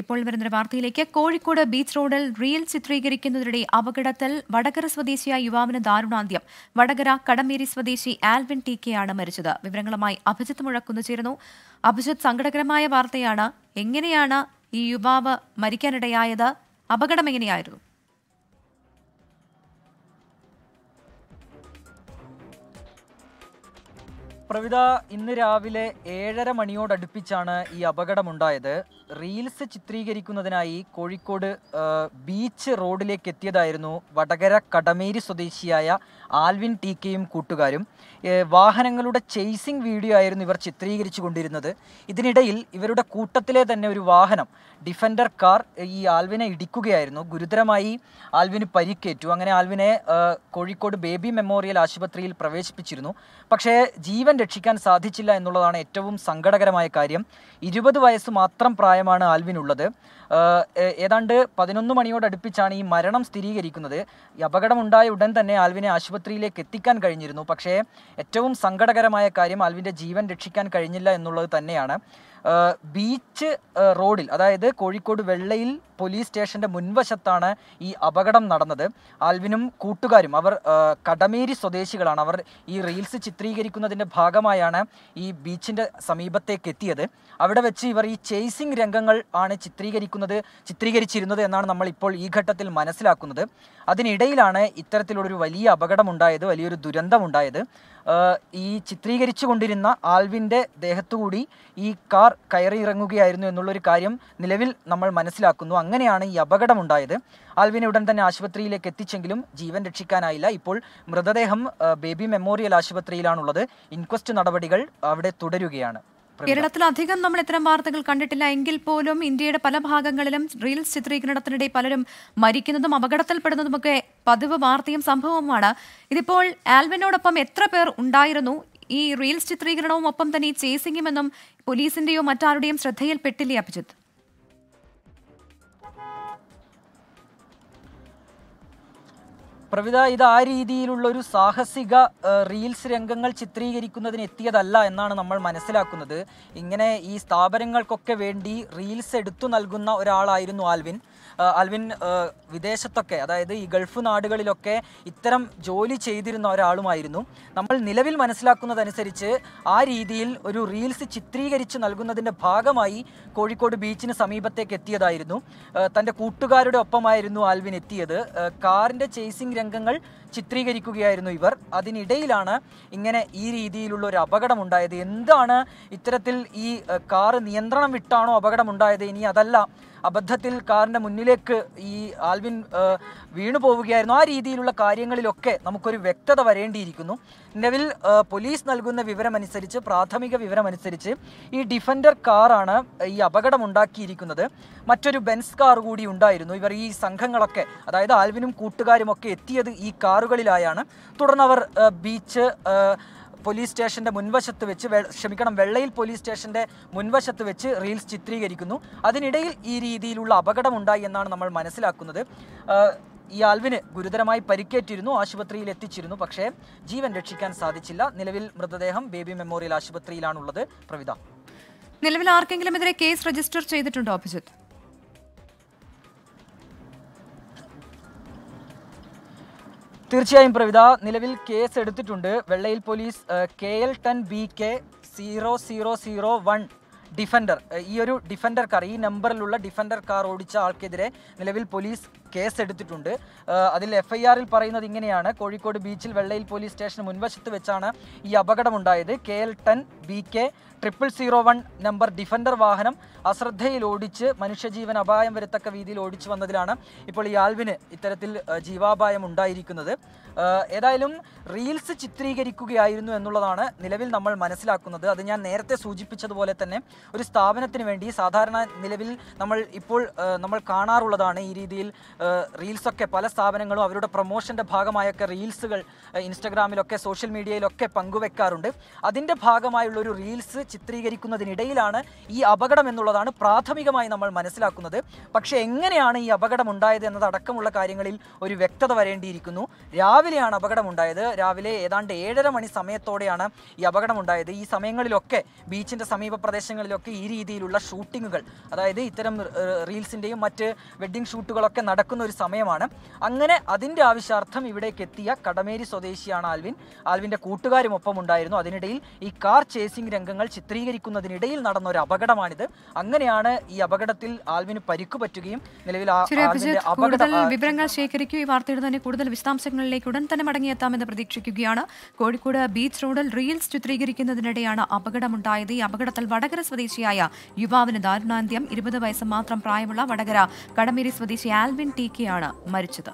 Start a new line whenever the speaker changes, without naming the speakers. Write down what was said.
ഇപ്പോൾ വരുന്ന വാർത്തയിലേക്ക് കോഴിക്കോട് ബീച്ച് റോഡിൽ റീൽ ചിത്രീകരിക്കുന്നതിനിടെ അപകടത്തിൽ വടകര സ്വദേശിയായ യുവാവിന് ദാരുണാന്ത്യം വടകര കടമേരി സ്വദേശി ആൽവിൻ ടി കെ ആണ് മരിച്ചത് വിവരങ്ങളുമായി അഭിജിത്ത് മുഴക്കുന്നു ചേരുന്നു അഭിജിത്ത് സങ്കടകരമായ വാർത്തയാണ് എങ്ങനെയാണ് ഈ യുവാവ് മരിക്കാനിടയായത് അപകടം എങ്ങനെയായിരുന്നു
പ്രവിത ഇന്ന് രാവിലെ ഏഴര മണിയോടടുപ്പിച്ചാണ് ഈ അപകടമുണ്ടായത് റീൽസ് ചിത്രീകരിക്കുന്നതിനായി കോഴിക്കോട് ബീച്ച് റോഡിലേക്ക് എത്തിയതായിരുന്നു വടകര കടമേരി സ്വദേശിയായ ആൽവിൻ ടി കെയും കൂട്ടുകാരും വാഹനങ്ങളുടെ ചേസിംഗ് വീഡിയോ ആയിരുന്നു ഇവർ ചിത്രീകരിച്ചു കൊണ്ടിരുന്നത് ഇതിനിടയിൽ ഇവരുടെ കൂട്ടത്തിലെ തന്നെ ഒരു വാഹനം ഡിഫൻഡർ കാർ ഈ ആൽവിനെ ഇടിക്കുകയായിരുന്നു ഗുരുതരമായി ആൽവിന് പരിക്കേറ്റു അങ്ങനെ ആൽവിനെ കോഴിക്കോട് ബേബി മെമ്മോറിയൽ ആശുപത്രിയിൽ പ്രവേശിപ്പിച്ചിരുന്നു പക്ഷേ ജീവൻ രക്ഷിക്കാൻ സാധിച്ചില്ല എന്നുള്ളതാണ് ഏറ്റവും സങ്കടകരമായ കാര്യം ഇരുപത് വയസ്സ് മാത്രം പ്രായം പ്രായമാണ് ആൽവിനുള്ളത് ഏതാണ്ട് പതിനൊന്ന് മണിയോടടുപ്പിച്ചാണ് ഈ മരണം സ്ഥിരീകരിക്കുന്നത് ഈ അപകടമുണ്ടായ ഉടൻ തന്നെ ആൽവിനെ ആശുപത്രിയിലേക്ക് എത്തിക്കാൻ കഴിഞ്ഞിരുന്നു പക്ഷേ ഏറ്റവും സങ്കടകരമായ കാര്യം ആൽവിൻ്റെ ജീവൻ രക്ഷിക്കാൻ കഴിഞ്ഞില്ല എന്നുള്ളത് തന്നെയാണ് ബീച്ച് റോഡിൽ അതായത് കോഴിക്കോട് വെള്ളയിൽ പോലീസ് സ്റ്റേഷൻ്റെ മുൻവശത്താണ് ഈ അപകടം നടന്നത് ആൽവിനും കൂട്ടുകാരും അവർ കടമേരി സ്വദേശികളാണ് അവർ ഈ റീൽസ് ചിത്രീകരിക്കുന്നതിൻ്റെ ഭാഗമായാണ് ഈ ബീച്ചിൻ്റെ സമീപത്തേക്ക് എത്തിയത് അവിടെ വെച്ച് ഇവർ ഈ ചേസിംഗ് രംഗങ്ങൾ ആണ് ചിത്രീകരിക്കുന്നത് ചിത്രീകരിച്ചിരുന്നത് എന്നാണ് നമ്മൾ ഇപ്പോൾ ഈ ഘട്ടത്തിൽ മനസ്സിലാക്കുന്നത് അതിനിടയിലാണ് ഇത്തരത്തിലുള്ളൊരു വലിയ അപകടമുണ്ടായത് വലിയൊരു ദുരന്തമുണ്ടായത് ഈ ചിത്രീകരിച്ചു കൊണ്ടിരുന്ന ആൽവിൻ്റെ ദേഹത്തുകൂടി ഈ കാർ കയറി ഇറങ്ങുകയായിരുന്നു എന്നുള്ളൊരു കാര്യം നിലവിൽ നമ്മൾ മനസ്സിലാക്കുന്നു അങ്ങനെയാണ് ഈ അപകടമുണ്ടായത് ആൽവിനെ ഉടൻ തന്നെ ആശുപത്രിയിലേക്ക് എത്തിച്ചെങ്കിലും ജീവൻ രക്ഷിക്കാനായില്ല ഇപ്പോൾ മൃതദേഹം ബേബി മെമ്മോറിയൽ ആശുപത്രിയിലാണുള്ളത് ഇൻക്വസ്റ്റ് നടപടികൾ അവിടെ തുടരുകയാണ് കേരളത്തിൽ
അധികം നമ്മൾ ഇത്തരം വാർത്തകൾ കണ്ടിട്ടില്ല എങ്കിൽ പോലും ഇന്ത്യയുടെ പല ഭാഗങ്ങളിലും റീൽസ് ചിത്രീകരണത്തിനിടെ പലരും മരിക്കുന്നതും അപകടത്തിൽപ്പെടുന്നതുമൊക്കെ പതിവ് വാർത്തയും സംഭവവുമാണ് ഇതിപ്പോൾ ആൽവിനോടൊപ്പം എത്ര പേർ ഉണ്ടായിരുന്നു ഈ റീൽസ് ചിത്രീകരണവും ഒപ്പം തന്നെ ഈ ചേസിംഗുമെന്നും പോലീസിന്റെയോ മറ്റാരുടെയും ശ്രദ്ധയിൽപ്പെട്ടില്ലേ അഭിജിത്ത്
പ്രവിത ഇത് ആ രീതിയിലുള്ള ഒരു സാഹസിക റീൽസ് രംഗങ്ങൾ ചിത്രീകരിക്കുന്നതിന് എത്തിയതല്ല എന്നാണ് നമ്മൾ മനസ്സിലാക്കുന്നത് ഇങ്ങനെ ഈ സ്ഥാപനങ്ങൾക്കൊക്കെ വേണ്ടി റീൽസ് എടുത്തു നൽകുന്ന ഒരാളായിരുന്നു ആൽവിൻ ആൽവിൻ വിദേശത്തൊക്കെ അതായത് ഈ ഗൾഫ് നാടുകളിലൊക്കെ ഇത്തരം ജോലി ചെയ്തിരുന്ന ഒരാളുമായിരുന്നു നമ്മൾ നിലവിൽ മനസ്സിലാക്കുന്നതനുസരിച്ച് ആ രീതിയിൽ ഒരു റീൽസ് ചിത്രീകരിച്ച് നൽകുന്നതിൻ്റെ ഭാഗമായി കോഴിക്കോട് ബീച്ചിന് സമീപത്തേക്ക് എത്തിയതായിരുന്നു തൻ്റെ കൂട്ടുകാരുടെ ഒപ്പമായിരുന്നു ആൽവിൻ എത്തിയത് കാറിൻ്റെ ചേസിംഗ് രംഗങ്ങൾ ചിത്രീകരിക്കുകയായിരുന്നു ഇവർ അതിനിടയിലാണ് ഇങ്ങനെ ഈ രീതിയിലുള്ള ഒരു അപകടമുണ്ടായത് എന്താണ് ഇത്തരത്തിൽ ഈ കാറ് നിയന്ത്രണം വിട്ടാണോ അപകടമുണ്ടായത് ഇനി അതല്ല അബദ്ധത്തിൽ കാറിൻ്റെ മുന്നിലേക്ക് ഈ ആൽവിൻ വീണു പോവുകയായിരുന്നു ആ രീതിയിലുള്ള കാര്യങ്ങളിലൊക്കെ നമുക്കൊരു വ്യക്തത വരേണ്ടിയിരിക്കുന്നു നിലവിൽ പോലീസ് നൽകുന്ന വിവരമനുസരിച്ച് പ്രാഥമിക വിവരമനുസരിച്ച് ഈ ഡിഫൻഡർ കാറാണ് ഈ അപകടമുണ്ടാക്കിയിരിക്കുന്നത് മറ്റൊരു ബെൻസ് കാർ കൂടി ഉണ്ടായിരുന്നു ഇവർ ഈ സംഘങ്ങളൊക്കെ അതായത് ആൽവിനും കൂട്ടുകാരും ഒക്കെ എത്തിയത് ഈ കാർ കാറുകളിലായാണ് തുടർന്ന് അവർ ബീച്ച് പോലീസ് സ്റ്റേഷൻ്റെ മുൻവശത്ത് വെച്ച് ക്ഷമിക്കണം വെള്ളയിൽ പോലീസ് സ്റ്റേഷൻ്റെ മുൻവശത്ത് വെച്ച് റീൽസ് ചിത്രീകരിക്കുന്നു അതിനിടയിൽ ഈ രീതിയിലുള്ള അപകടമുണ്ടായി എന്നാണ് നമ്മൾ മനസ്സിലാക്കുന്നത് ഈ ആൽവിന് ഗുരുതരമായി പരിക്കേറ്റിരുന്നു ആശുപത്രിയിൽ എത്തിച്ചിരുന്നു പക്ഷേ ജീവൻ രക്ഷിക്കാൻ സാധിച്ചില്ല നിലവിൽ മൃതദേഹം ബേബി മെമ്മോറിയൽ ആശുപത്രിയിലാണുള്ളത് പ്രവിത
നിലവിൽ ആർക്കെങ്കിലും എതിരെ കേസ് രജിസ്റ്റർ ചെയ്തിട്ടുണ്ടോ
അഭിജിത്ത് തീർച്ചയായും പ്രവിത നിലവിൽ കേസ് എടുത്തിട്ടുണ്ട് വെള്ളയിൽ police K L ten B K zero zero zero one defender ഈ ഒരു ഡിഫൻഡർ കാർ ഈ നമ്പറിലുള്ള ഡിഫൻഡർ കാർ ഓടിച്ച ആൾക്കെതിരെ നിലവിൽ പോലീസ് കേസെടുത്തിട്ടുണ്ട് അതിൽ എഫ്ഐആറിൽ പറയുന്നത് ഇങ്ങനെയാണ് കോഴിക്കോട് ബീച്ചിൽ വെള്ളയിൽ പോലീസ് സ്റ്റേഷന് മുൻവശത്ത് വെച്ചാണ് ഈ അപകടമുണ്ടായത് K L ten B K triple zero one number defender വാഹനം അശ്രദ്ധയിൽ ഓടിച്ച് മനുഷ്യജീവൻ അപായം വരത്തക്ക രീതിയിൽ ഓടിച്ചു വന്നതിലാണ് ഇപ്പോൾ ഈ ആൽവിന് ഇത്തരത്തിൽ ജീവാപായം ഉണ്ടായിരിക്കുന്നത് ഏതായാലും റീൽസ് ചിത്രീകരിക്കുകയായിരുന്നു എന്നുള്ളതാണ് നിലവിൽ നമ്മൾ മനസ്സിലാക്കുന്നത് അത് ഞാൻ നേരത്തെ സൂചിപ്പിച്ചതുപോലെ തന്നെ ഒരു സ്ഥാപനത്തിന് വേണ്ടി സാധാരണ നിലവിൽ നമ്മൾ ഇപ്പോൾ നമ്മൾ കാണാറുള്ളതാണ് ഈ രീതിയിൽ റീൽസൊക്കെ പല സ്ഥാപനങ്ങളും അവരുടെ പ്രൊമോഷൻ്റെ ഭാഗമായൊക്കെ റീൽസുകൾ ഇൻസ്റ്റഗ്രാമിലൊക്കെ സോഷ്യൽ മീഡിയയിലൊക്കെ പങ്കുവെക്കാറുണ്ട് അതിൻ്റെ ഭാഗമായുള്ള ഒരു റീൽസ് ചിത്രീകരിക്കുന്നതിനിടയിലാണ് ഈ അപകടം എന്നുള്ളതാണ് പ്രാഥമികമായി നമ്മൾ മനസ്സിലാക്കുന്നത് പക്ഷേ എങ്ങനെയാണ് ഈ അപകടം ഉണ്ടായത് എന്നതടക്കമുള്ള കാര്യങ്ങളിൽ ഒരു വ്യക്തത വരേണ്ടിയിരിക്കുന്നു രാവിലെയാണ് അപകടമുണ്ടായത് രാവിലെ ഏതാണ്ട് ഏഴര മണി സമയത്തോടെയാണ് ഈ അപകടമുണ്ടായത് ഈ സമയങ്ങളിലൊക്കെ ബീച്ചിൻ്റെ സമീപ പ്രദേശങ്ങളിലൊക്കെ ഈ രീതിയിലുള്ള ഷൂട്ടിങ്ങുകൾ അതായത് ഇത്തരം റീൽസിൻ്റെയും മറ്റ് വെഡ്ഡിംഗ് ഷൂട്ടുകളൊക്കെ നടക്കും നടക്കുന്ന ഒരു സമയമാണ് അങ്ങനെ അതിൻ്റെ ആവശ്യാർത്ഥം ഇവിടേക്ക് എത്തിയ കടമേരി സ്വദേശിയാണ് ആൽവിൻ ആൽവിൻ്റെ ഒപ്പം ഉണ്ടായിരുന്നു അതിനിടയിൽ ഈ കാർ ചേസിംഗ് രംഗങ്ങൾ ചിത്രീകരിക്കുന്നതിനിടയിൽ നടന്ന ഒരു അപകടമാണിത് അങ്ങനെയാണ് ഈ അപകടത്തിൽ ആൽവിന് പരിക്ക് പറ്റുകയും നിലവിൽ
വിവരങ്ങൾ ശേഖരിക്കും ഈ വാർത്തയുടെ തന്നെ കൂടുതൽ വിശദാംശങ്ങളിലേക്ക് ഉടൻ തന്നെ മടങ്ങിയെത്താമെന്ന് പ്രതീക്ഷിക്കുകയാണ് കോഴിക്കോട് ബീച്ച് റോഡിൽ റീൽസ് ചിത്രീകരിക്കുന്നതിനിടെയാണ് അപകടമുണ്ടായത് ഈ അപകടത്തിൽ വടകര സ്വദേശിയായ യുവാവിന് ദാരുണാന്ത്യം ഇരുപത് വയസ്സ് മാത്രം പ്രായമുള്ള വടകര കടമേരി സ്വദേശി ആൽവിൻ ടിക്കെയാണ് മരിച്ചത്